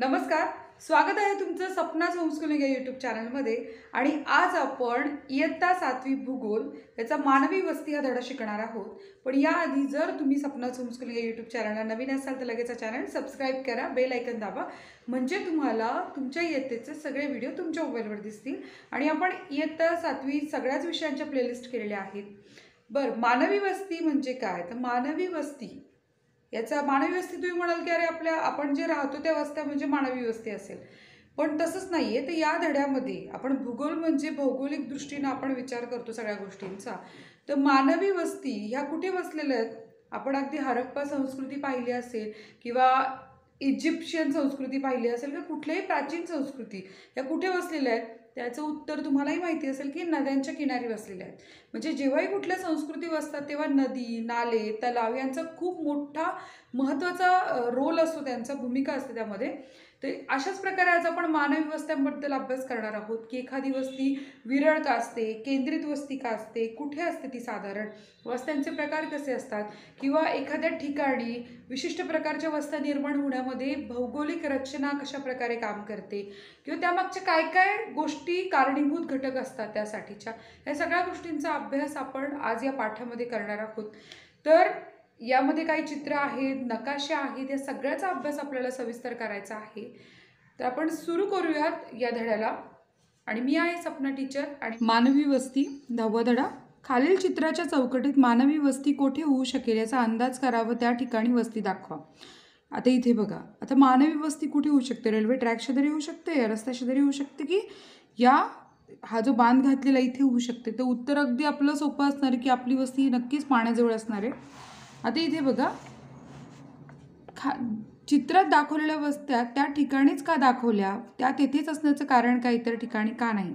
नमस्कार स्वागत आहे तुमचं सपनाच होमस्कुलिंग या यूट्यूब चॅनलमध्ये आणि आज आपण इयत्ता सातवी भूगोल याचा मानवी वस्ती हा धडा शिकणार आहोत पण याआधी जर तुम्ही सपनाच होमस्कुलिंग या यूट्यूब चॅनलला नवीन असाल तर लगेच चॅनल सबस्क्राईब करा बेल ऐकन दाबा म्हणजे तुम्हाला तुमच्या इयत्तेचे सगळे व्हिडिओ तुमच्या मोबाईलवर दिसतील आणि आपण इयत्ता सातवी सगळ्याच विषयांच्या प्लेलिस्ट केलेल्या आहेत बरं मानवी वस्ती म्हणजे काय तर मानवी वस्ती याचा मानवी वस्ती तुम्ही म्हणाल की अरे आपल्या आपण जे राहतो त्या वस्त्या म्हणजे मानवी वस्ती असेल पण तसंच नाही आहे तर या धड्यामध्ये आपण भूगोल म्हणजे भौगोलिक दृष्टीनं आपण विचार करतो सगळ्या गोष्टींचा तर मानवी वस्ती ह्या कुठे वसलेल्या आहेत आपण अगदी हरप्पा संस्कृती पाहिली असेल किंवा इजिप्शियन संस्कृती पाहिली असेल किंवा कुठल्याही प्राचीन संस्कृती ह्या कुठे वसलेल्या आहेत त्याचं उत्तर तुम्हालाही माहिती असेल की नद्यांच्या किनारी वसलेल्या आहेत म्हणजे जेव्हाही कुठल्या संस्कृती वसतात तेव्हा नदी नाले तलाव यांचा खूप मोठा महत्त्वाचा रोल असतो त्यांचा भूमिका असते त्यामध्ये तर अशाच प्रकारे आज आपण मानवी वस्त्यांबद्दल अभ्यास करणार आहोत की एखादी वस्ती विरळ का असते केंद्रित वस्ती का असते कुठे असते ती साधारण वस्त्यांचे प्रकार कसे असतात किंवा एखाद्या ठिकाणी विशिष्ट प्रकारच्या वस्त्या निर्माण होण्यामध्ये भौगोलिक रचना कशा प्रकारे काम करते किंवा त्यामागच्या काय काय गोष्टी कारणीभूत घटक असतात त्यासाठीच्या या सगळ्या गोष्टींचा अभ्यास आपण आज या पाठामध्ये करणार आहोत तर यामध्ये काही चित्र आहेत नकाशे आहेत या सगळ्याचा अभ्यास आपल्याला सविस्तर करायचा आहे तर आपण सुरू करूयात या धड्याला आणि मी आहे सपना टीचर आणि मानवी वस्ती धव्वा धडा खालील चित्राच्या चौकटीत मानवी वस्ती कोठे होऊ शकेल याचा अंदाज करावा त्या ठिकाणी वस्ती दाखवा आता इथे बघा आता मानवी वस्ती कुठे होऊ शकते रेल्वे ट्रॅक शेजारी होऊ शकते रस्त्या शेजारी होऊ शकते की या हा जो बांध घातलेला इथे होऊ शकते तर उत्तर अगदी आपलं सोपं असणार की आपली वस्ती नक्कीच पाण्याजवळ असणार आहे आता इथे बघा खा चित्रात दाखवलेल्या वस्त्या त्या ठिकाणीच का दाखवल्या त्या तेथेच असण्याचं कारण काय इतर ठिकाणी का नाही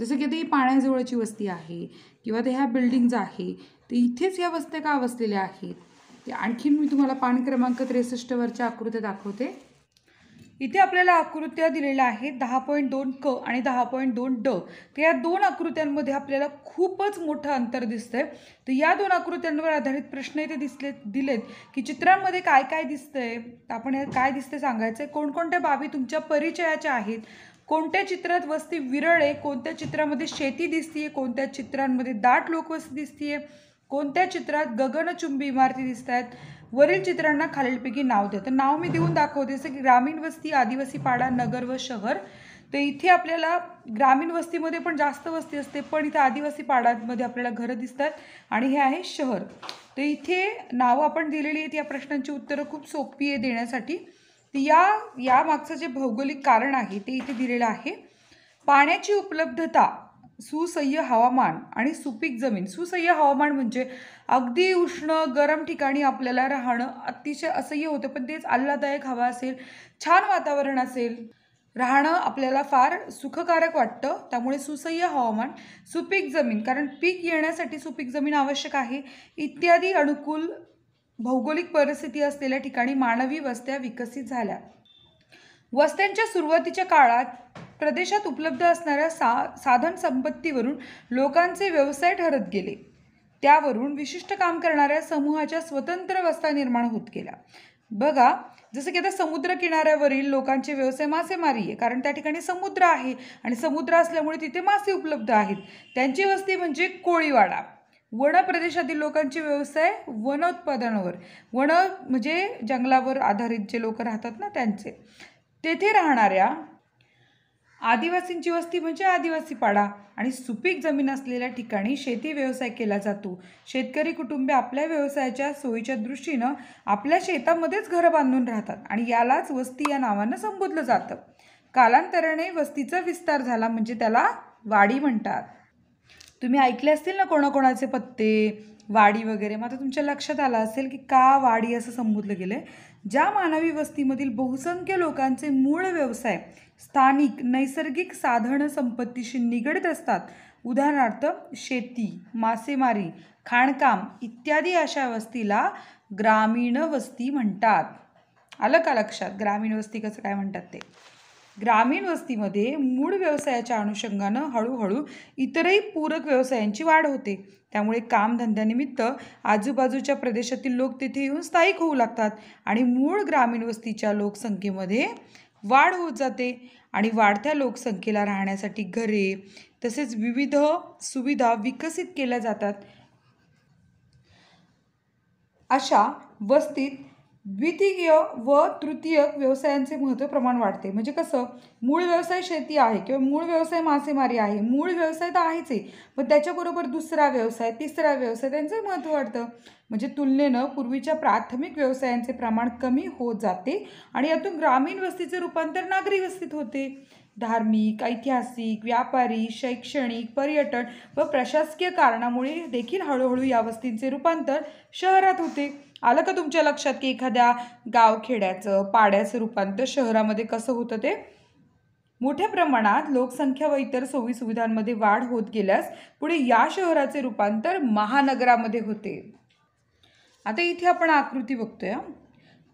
जसं की आता ही पाण्याजवळची वस्ती आहे किंवा ते ह्या बिल्डिंग्ज आहे तर इथेच ह्या वस्त्या का वसलेल्या आहेत ते आणखीन मी तुम्हाला पान क्रमांक त्रेसष्टवरच्या आकृत्या दाखवते इथे आपल्याला आकृत्या दिलेल्या आहेत दहा पॉईंट दोन क आणि दहा पॉईंट दोन ड तर या दोन आकृत्यांमध्ये आपल्याला खूपच मोठं अंतर दिसतंय तर या दोन आकृत्यांवर आधारित प्रश्न इथे दिसले दिलेत की चित्रांमध्ये काय काय दिसतंय आपण काय दिसतंय सांगायचं आहे कोणकोणत्या बाबी तुमच्या परिचयाच्या आहेत कोणत्या चित्रात वस्ती विरळ आहे कोणत्या चित्रामध्ये शेती दिसतीये कोणत्या चित्रांमध्ये दाट लोकवस्ती दिसतीये कोणत्या चित्रात गगनचुंबी इमारती दिसत आहेत वरील चित्रांना खालीलपैकी नाव द्या नाव मी देऊन दाखवते जसं की ग्रामीण वस्ती आदिवासी पाडा नगर व शहर तर इथे आपल्याला ग्रामीण वस्तीमध्ये पण जास्त वस्ती असते पण इथे आदिवासी पाडांमध्ये आपल्याला घरं दिसतात आणि हे आहे शहर तर इथे नावं आपण दिलेली आहेत या प्रश्नांची उत्तरं खूप सोपी आहे देण्यासाठी तर या यामागचं जे भौगोलिक कारण आहे ते इथे दिलेलं आहे पाण्याची उपलब्धता सुसह्य हवामान आणि सुपीक जमीन सुसह्य हवामान म्हणजे अगदी उष्ण गरम ठिकाणी आपल्याला राहणं अतिशय असह्य होतं पण तेच आल्हादायक हवा असेल छान वातावरण असेल राहणं आपल्याला फार सुखकारक वाटतं त्यामुळे सुसह्य हवामान सुपीक जमीन कारण पीक येण्यासाठी सुपीक जमीन आवश्यक आहे इत्यादी अनुकूल भौगोलिक परिस्थिती असलेल्या ठिकाणी मानवी वस्त्या विकसित झाल्या वस्त्यांच्या सुरुवातीच्या काळात प्रदेशात उपलब्ध असणाऱ्या सा साधन संपत्तीवरून लोकांचे व्यवसाय ठरत गेले त्यावरून विशिष्ट काम करणाऱ्या समूहाच्या स्वतंत्र व्यवस्था निर्माण होत गेला बघा जसं की आता समुद्र किनाऱ्यावरील लोकांचे व्यवसाय मासेमारी आहे कारण त्या ठिकाणी समुद्र आहे आणि समुद्र असल्यामुळे तिथे मासे उपलब्ध आहेत त्यांची वस्ती म्हणजे कोळीवाडा वन प्रदेशातील लोकांचे व्यवसाय वन उत्पादनावर वन म्हणजे जंगलावर आधारित जे लोक राहतात ना त्यांचे तेथे राहणाऱ्या आदिवासींची वस्ती म्हणजे आदिवासी पाडा आणि सुपीक जमीन असलेल्या ठिकाणी शेती व्यवसाय केला जातो शेतकरी कुटुंबे आपल्या व्यवसायाच्या सोयीच्या दृष्टीनं आपल्या शेतामध्येच घर बांधून राहतात आणि यालाच वस्ती या नावानं संबोधलं जातं कालांतराने वस्तीचा विस्तार झाला म्हणजे त्याला वाडी म्हणतात तुम्ही ऐकले असतील ना कोणाकोणाचे पत्ते वाडी वगैरे मग आता तुमच्या लक्षात आलं असेल की का वाडी असं संबोधलं गेलं आहे ज्या मानवी वस्तीमधील बहुसंख्य लोकांचे मूळ व्यवसाय स्थानिक नैसर्गिक साधन संपत्तीशी निगडीत असतात उदाहरणार्थ शेती मासेमारी खाणकाम इत्यादी अशा वस्तीला ग्रामीण वस्ती म्हणतात आलं का लक्षात ग्रामीण वस्ती कसं काय म्हणतात ते ग्रामीण वस्तीमध्ये मूळ व्यवसायाच्या अनुषंगानं हळूहळू इतरही पूरक व्यवसायांची वाढ होते त्यामुळे कामधंद्यानिमित्त आजूबाजूच्या प्रदेशातील लोक तिथे येऊन स्थायिक होऊ लागतात आणि मूळ ग्रामीण वस्तीच्या लोकसंख्येमध्ये वाढ होत जाते आणि वाढत्या लोकसंख्येला राहण्यासाठी घरे तसेच विविध सुविधा विकसित केल्या जातात अशा वस्तीत द्वितीय व तृतीयक व्यवसायांचे महत्त्व प्रमाण वाढते म्हणजे कसं मूळ व्यवसाय शेती आहे किंवा मूळ व्यवसाय मासेमारी आहे मूळ व्यवसाय तर आहेच आहे पण त्याच्याबरोबर दुसरा व्यवसाय तिसरा व्यवसाय त्यांचंही महत्त्व वाढतं म्हणजे तुलनेनं पूर्वीच्या प्राथमिक व्यवसायांचे प्रमाण कमी होत जाते आणि यातून ग्रामीण वस्तीचे रूपांतर नागरी वस्तीत होते धार्मिक ऐतिहासिक व्यापारी शैक्षणिक पर्यटन व प्रशासकीय कारणामुळे देखील हळूहळू या वस्तींचे रूपांतर शहरात होते आलं का तुमच्या लक्षात की एखाद्या गावखेड्याचं पाड्याचं रूपांतर शहरामध्ये कसं होतं ते मोठ्या प्रमाणात लोकसंख्या व इतर सोयी सुविधांमध्ये वाढ होत गेल्यास पुढे या शहराचे रूपांतर महानगरामध्ये होते आता इथे आपण आकृती बघतोय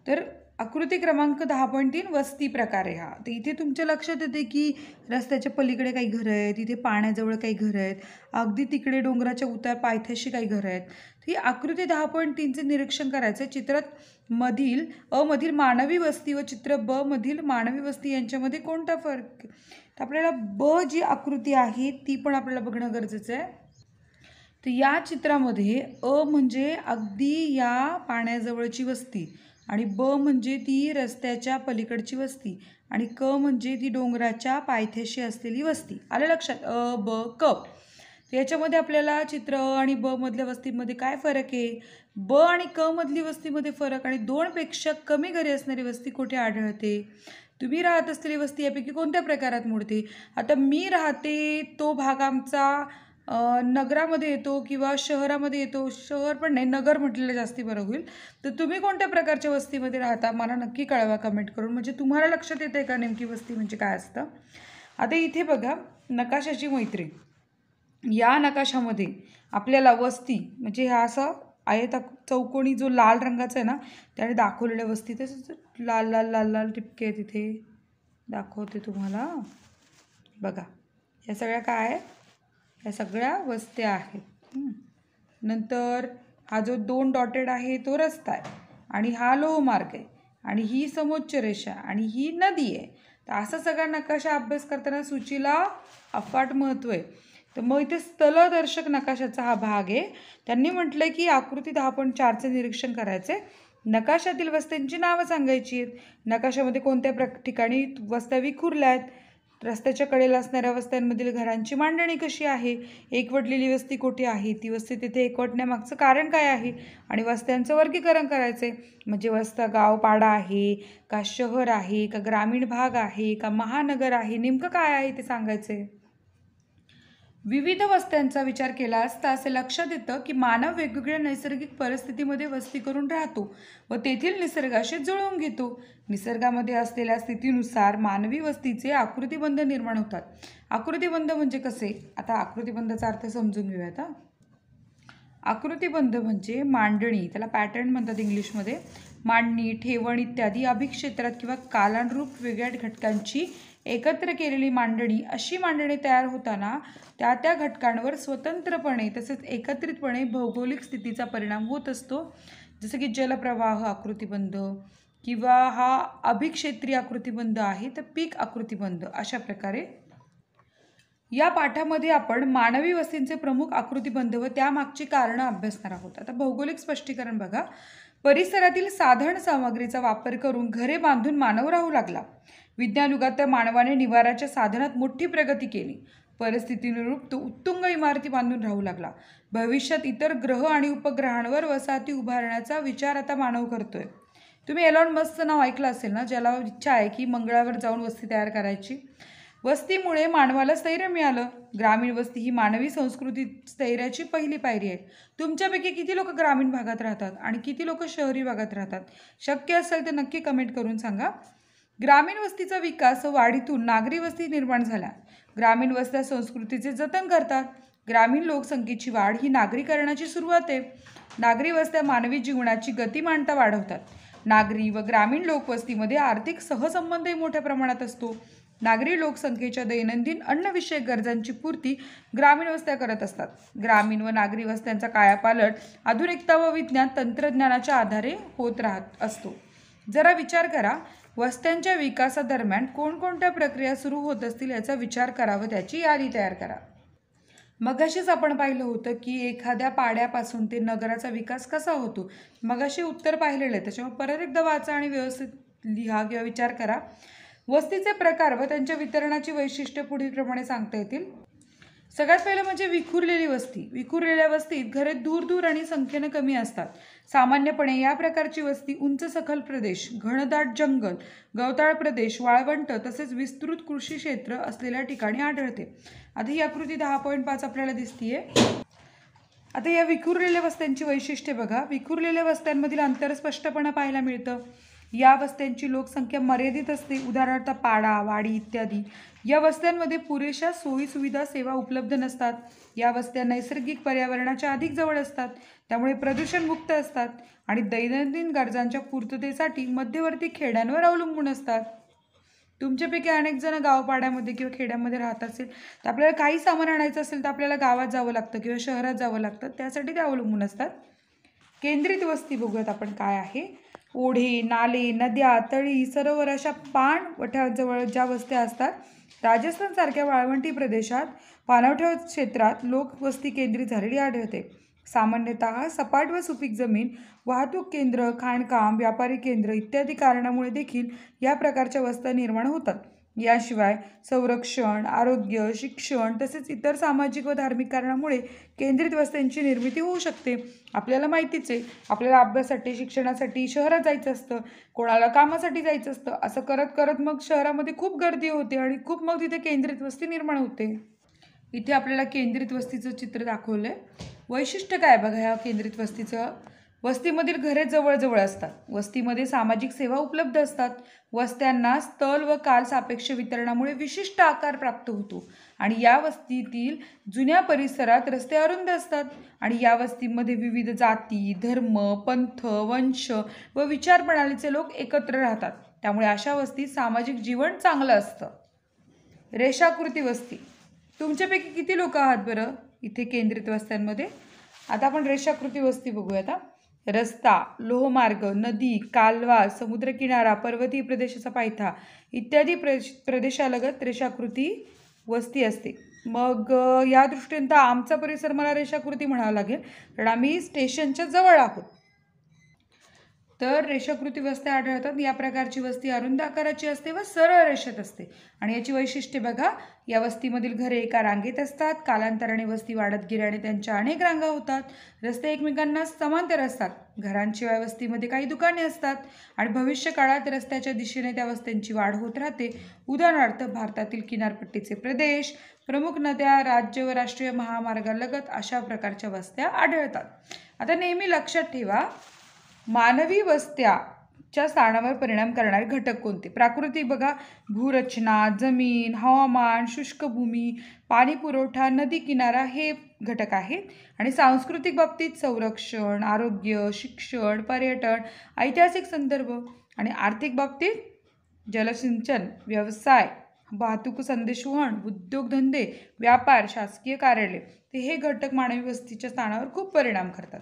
तर आकृती क्रमांक दहा पॉईंट तीन वस्ती प्रकार आहे हा तर इथे तुमच्या लक्षात येते की रस्त्याच्या पलीकडे काही घरं आहेत इथे पाण्याजवळ काही घरं आहेत अगदी तिकडे डोंगराच्या उतार पायथ्याशी काही घरं आहेत ही आकृती दहा पॉईंट तीनचे निरीक्षण करायचं चित्रात मधील अमधील मानवी वस्ती व चित्र ब मधील मानवी वस्ती यांच्यामध्ये कोणता फरक तर आपल्याला ब जी आकृती आहे ती पण आपल्याला बघणं गरजेचं आहे तर या चित्रामध्ये अ म्हणजे अगदी या पाण्याजवळची वस्ती आणि ब म्हणजे ती रस्त्याच्या पलीकडची वस्ती आणि क म्हणजे ती डोंगराच्या पायथ्याशी असलेली वस्ती आलं लक्षात अ ब क याच्यामध्ये आपल्याला चित्र आणि ब मधल्या वस्तीमध्ये काय फरक आहे ब आणि क मधली वस्तीमध्ये फरक आणि दोनपेक्षा कमी घरी असणारी वस्ती कुठे आढळते तुम्ही राहत असलेली वस्ती यापैकी कोणत्या प्रकारात मोडते आता मी राहते तो भाग आमचा नगरामध्ये येतो किंवा शहरामध्ये येतो शहर पण नाही नगर म्हटलेलं जास्ती बरं होईल तर तुम्ही कोणत्या प्रकारच्या वस्तीमध्ये राहता मला नक्की कळवा कमेंट करून म्हणजे तुम्हाला लक्षात येतं आहे का नेमकी वस्ती म्हणजे काय असतं आता इथे बघा नकाशाची मैत्री या नकाशामध्ये आपल्याला वस्ती म्हणजे हा असा आयता चौकोनी जो लाल रंगाचा आहे ना त्याने दाखवलेल्या वस्ती तसंच लाल लाल लाल लाल टिपके आहे तिथे दाखवते तुम्हाला बघा या सगळ्या काय आहे या सगळ्या वस्त्या आहेत नंतर हा जो दोन डॉटेड आहे तो रस्ता आहे आणि हा लोहमार्ग आहे आणि ही समोच्च रेषा आणि ही नदी आहे तर असा सगळा नकाशा अभ्यास करताना सूचीला अफाट महत्त्व आहे तर मग इथे स्थलदर्शक नकाशाचा हा भाग आहे त्यांनी म्हटलं की आकृती दहा पॉईंट चारचं निरीक्षण करायचे नकाशातील वस्त्यांची नावं सांगायची आहेत नकाशामध्ये कोणत्या प्र ठिकाणी वस्त्या विखुरल्या आहेत रस्त्याच्या कडेला असणाऱ्या वस्त्यांमधील घरांची मांडणी कशी आहे एकवटलेली वस्ती कुठे आहे ती वस्ती तिथे एकवटण्यामागचं कारण काय आहे आणि वस्त्यांचं वर्गीकरण करायचं म्हणजे वस्ता गाव पाडा आहे का शहर आहे का ग्रामीण भाग आहे का महानगर आहे नेमकं काय आहे ते सांगायचं आहे विविध वस्त्यांचा विचार केला असता असे लक्षात येतं की मानव वेगवेगळ्या नैसर्गिक परिस्थितीमध्ये वस्ती करून राहतो व तेथील निसर्गाशी जुळवून घेतो निसर्गामध्ये असलेल्या स्थितीनुसार मानवी वस्तीचे आकृतीबंध निर्माण होतात आकृतीबंध म्हणजे कसे आता आकृतिबंधाचा अर्थ समजून घेऊयात हा आकृतिबंध म्हणजे मांडणी त्याला पॅटर्न म्हणतात इंग्लिशमध्ये मांडणी ठेवण इत्यादी अभिक्षेत्रात किंवा कालानुरूप वेगळ्या घटकांची एकत्र केलेली मांडणी अशी मांडणी तयार होताना त्या त्या घटकांवर स्वतंत्रपणे तसेच एकत्रितपणे भौगोलिक स्थितीचा परिणाम होत असतो जसं की जलप्रवाह आकृतिबंध किंवा हा अभिक्षेत्रीय आकृतीबंध आहे तर पीक आकृतीबंध अशा प्रकारे या पाठामध्ये आपण मानवी वस्तींचे प्रमुख आकृतीबंध व त्यामागची कारणं अभ्यासणार आहोत आता भौगोलिक स्पष्टीकरण बघा परिसरातील साधन सामग्रीचा वापर करून घरे बांधून मानव राहू लागला त्या मानवाने निवाराच्या साधनात मोठी प्रगती केली परिस्थितीनुरूप तो उत्तुंग इमारती बांधून राहू लागला भविष्यात इतर ग्रह आणि उपग्रहांवर वसाहती उभारण्याचा विचार आता मानव करतोय तुम्ही एलॉन मस्कचं नाव ऐकलं असेल ना ज्याला इच्छा आहे की मंगळावर जाऊन वस्ती तयार करायची वस्तीमुळे मानवाला स्थैर्य मिळालं ग्रामीण वस्ती ही मानवी संस्कृती स्थैर्याची पहिली पायरी आहे तुमच्यापैकी किती लोक ग्रामीण भागात राहतात आणि किती लोक शहरी भागात राहतात शक्य असेल तर नक्की कमेंट करून सांगा ग्रामीण वस्तीचा विकास वाढीतून नागरी वस्ती निर्माण झाल्या ग्रामीण वस्त्या संस्कृतीचे जतन करतात ग्रामीण लोकसंख्येची वाढ ही नागरीकरणाची सुरुवात आहे नागरी वस्त्या मानवी जीवनाची गतिमानता वाढवतात नागरी व ग्रामीण लोकवस्तीमध्ये आर्थिक सहसंबंधही मोठ्या प्रमाणात असतो नागरी लोकसंख्येच्या दैनंदिन अन्नविषयक गरजांची पूर्ती ग्रामीण वस्त्या करत असतात ग्रामीण व नागरी वस्त्यांचा कायापालट आधुनिकता व विज्ञान तंत्रज्ञानाच्या आधारे होत राहत असतो जरा विचार करा वस्त्यांच्या विकासादरम्यान कोणकोणत्या प्रक्रिया सुरू होत असतील याचा विचार करावा त्याची यादी तयार करा मगाशीच आपण पाहिलं होतं की एखाद्या पाड्यापासून ते नगराचा विकास कसा होतो मगाशी उत्तर पाहिलेलं आहे त्याच्यामुळे परत एकदा वाचा आणि व्यवस्थित लिहा किंवा विचार करा वस्तीचे प्रकार व त्यांच्या वितरणाची वैशिष्ट्य पुढीलप्रमाणे सांगता येतील सगळ्यात पहिलं म्हणजे विखुरलेली वस्ती विखुरलेल्या वस्तीत घरे दूर दूर आणि संख्येनं कमी असतात सामान्यपणे या प्रकारची वस्ती उंच सखल प्रदेश घनदाट जंगल गवताळ प्रदेश वाळवंट तसेच विस्तृत कृषी क्षेत्र असलेल्या ठिकाणी आढळते आधी ही आकृती दहा पॉईंट पाच आपल्याला दिसतीये आता या विखुरलेल्या वस्त्यांची वैशिष्ट्ये बघा विखुरलेल्या वस्त्यांमधील अंतर स्पष्टपणा पाहायला मिळतं या वस्त्यांची लोकसंख्या मर्यादित असते उदाहरणार्थ पाडा वाडी इत्यादी या वस्त्यांमध्ये पुरेशा सोयीसुविधा सेवा उपलब्ध नसतात या वस्त्या नैसर्गिक पर्यावरणाच्या अधिक जवळ असतात त्यामुळे प्रदूषणमुक्त असतात आणि दैनंदिन गरजांच्या पूर्ततेसाठी मध्यवर्ती खेड्यांवर अवलंबून असतात तुमच्यापैकी अनेक जण गावपाड्यामध्ये किंवा खेड्यामध्ये राहत असेल तर आपल्याला काही सामान आणायचं असेल तर आपल्याला गावात जावं लागतं किंवा शहरात जावं लागतं त्यासाठी ते अवलंबून असतात केंद्रित वस्ती बघूयात आपण काय आहे ओढी नाले नद्या तळी सरोवर अशा पाणवठ्याजवळ ज्या वस्त्या असतात राजस्थानसारख्या वाळवंटी प्रदेशात पाणवठ्या क्षेत्रात लोकवस्ती केंद्रित झालेली आढळते सामान्यत सपाट व सुपीक जमीन वाहतूक केंद्र खाणकाम व्यापारी केंद्र इत्यादी कारणामुळे देखील या प्रकारच्या वस्त्या निर्माण होतात याशिवाय संरक्षण आरोग्य शिक्षण तसेच इतर सामाजिक व धार्मिक कारणामुळे केंद्रित वस्त्यांची निर्मिती होऊ शकते आपल्याला माहितीच आहे आपल्याला अभ्यासासाठी शिक्षणासाठी शहरात जायचं असतं कोणाला कामासाठी जायचं असतं असं करत करत मग शहरामध्ये खूप गर्दी होते आणि खूप मग तिथे केंद्रित वस्ती निर्माण होते इथे आपल्याला केंद्रित वस्तीचं चित्र दाखवलं आहे वैशिष्ट्य काय बघा ह्या केंद्रित वस्तीचं वस्तीमधील घरे जवळजवळ असतात वस्तीमध्ये सामाजिक सेवा उपलब्ध असतात वस्त्यांना स्थल व काल सापेक्ष वितरणामुळे विशिष्ट आकार प्राप्त होतो आणि या वस्तीतील जुन्या परिसरात रस्ते अरुंद असतात आणि या वस्तीमध्ये विविध जाती धर्म पंथ वंश व विचारप्रणालीचे लोक एकत्र राहतात त्यामुळे अशा वस्तीत सामाजिक जीवन चांगलं असतं रेषाकृती वस्ती तुमच्यापैकी किती लोक आहात बरं इथे केंद्रित वस्त्यांमध्ये आता आपण रेषाकृती वस्ती बघूया आता रस्ता लोहमार्ग नदी कालवा समुद्रकिनारा पर्वतीय प्रदेशाचा पायथा इत्यादी प्रदेश प्रदेशालगत रेषाकृती वस्ती असते मग या दृष्टीनंतर आमचा परिसर मला रेषाकृती म्हणावा लागेल कारण आम्ही स्टेशनच्या जवळ आहोत तर रेषाकृती वस्त्या आढळतात या प्रकारची वस्ती अरुंद आकाराची असते व सरळ रेषेत असते आणि याची वैशिष्ट्ये बघा या वस्तीमधील घरे एका रांगेत असतात कालांतराने वस्ती वाढत गेल्याने त्यांच्या अनेक रांगा होतात रस्ते एकमेकांना समांतर असतात घरांशिवाय वस्तीमध्ये काही दुकाने असतात आणि भविष्य काळात रस्त्याच्या दिशेने त्या वस्त्यांची वाढ होत राहते उदाहरणार्थ भारतातील किनारपट्टीचे प्रदेश प्रमुख नद्या राज्य व राष्ट्रीय महामार्गालगत अशा प्रकारच्या वस्त्या आढळतात आता नेहमी लक्षात ठेवा मानवी वस्त्या च्या स्थानावर परिणाम करणारे घटक कोणते प्राकृतिक बघा भूरचना जमीन हवामान शुष्क भूमी पाणी पुरवठा नदी किनारा हे घटक आहेत आणि सांस्कृतिक बाबतीत संरक्षण आरोग्य शिक्षण पर्यटन ऐतिहासिक संदर्भ आणि आर्थिक बाबतीत जलसिंचन व्यवसाय वाहतूक संदेशवहन उद्योगधंदे व्यापार शासकीय कार्यालय ते हे घटक मानवी वस्तीच्या स्थानावर खूप परिणाम करतात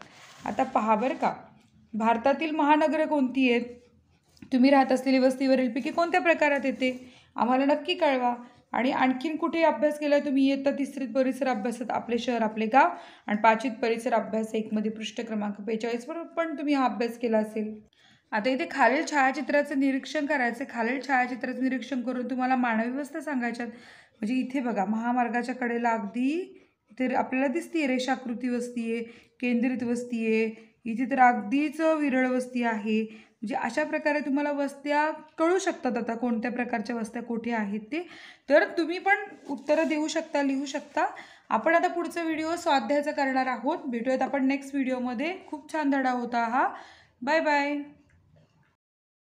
आता पहा बरं का भारतातील महानगरं कोणती आहेत तुम्ही राहत असलेली वस्तीवरील पैकी कोणत्या प्रकारात येते आम्हाला नक्की कळवा आणि आणखीन कुठे अभ्यास केला तुम्ही इयत्ता तिसरीत परिसर अभ्यासात आपले शहर आपले गाव आणि पाचवीत परिसर अभ्यास एकमध्ये पृष्ठ क्रमांक बेचाळीसवर पण तुम्ही हा अभ्यास केला असेल आता इथे खालील छायाचित्राचं निरीक्षण करायचं खालील छायाचित्राचं निरीक्षण करून तुम्हाला मानवी व्यवस्था सांगायच्यात म्हणजे इथे बघा महामार्गाच्या कडेला अगदी तर आपल्याला दिसते आहे रेषाकृती वस्ती आहे केंद्रित वस्ती आहे इथे तर अगदीच विरळ वस्ती आहे म्हणजे अशा प्रकारे तुम्हाला वस्त्या कळू शकतात आता कोणत्या प्रकारच्या वस्त्या कुठे आहेत ते तर तुम्ही पण उत्तरं देऊ शकता लिहू शकता आपण आता पुढचा व्हिडिओ स्वाध्यायचा करणार आहोत भेटूयात आपण नेक्स्ट व्हिडिओमध्ये खूप छान धडा होता हा बाय बाय